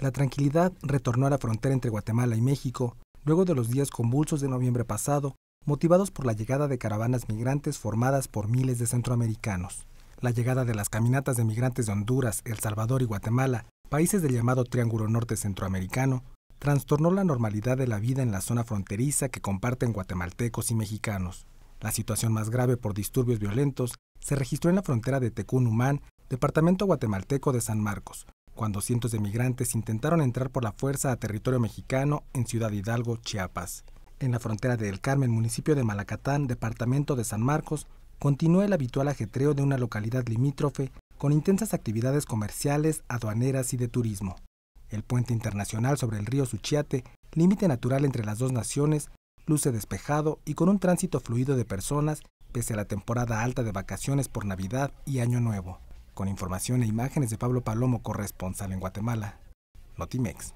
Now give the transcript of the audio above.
La tranquilidad retornó a la frontera entre Guatemala y México luego de los días convulsos de noviembre pasado, motivados por la llegada de caravanas migrantes formadas por miles de centroamericanos. La llegada de las caminatas de migrantes de Honduras, El Salvador y Guatemala, países del llamado Triángulo Norte Centroamericano, trastornó la normalidad de la vida en la zona fronteriza que comparten guatemaltecos y mexicanos. La situación más grave por disturbios violentos se registró en la frontera de Tecún Umán, departamento guatemalteco de San Marcos, cuando cientos de migrantes intentaron entrar por la fuerza a territorio mexicano en Ciudad Hidalgo, Chiapas. En la frontera de El Carmen, municipio de Malacatán, departamento de San Marcos, continúa el habitual ajetreo de una localidad limítrofe con intensas actividades comerciales, aduaneras y de turismo. El puente internacional sobre el río Suchiate, límite natural entre las dos naciones, luce despejado y con un tránsito fluido de personas pese a la temporada alta de vacaciones por Navidad y Año Nuevo con información e imágenes de Pablo Palomo, corresponsal en Guatemala. Notimex.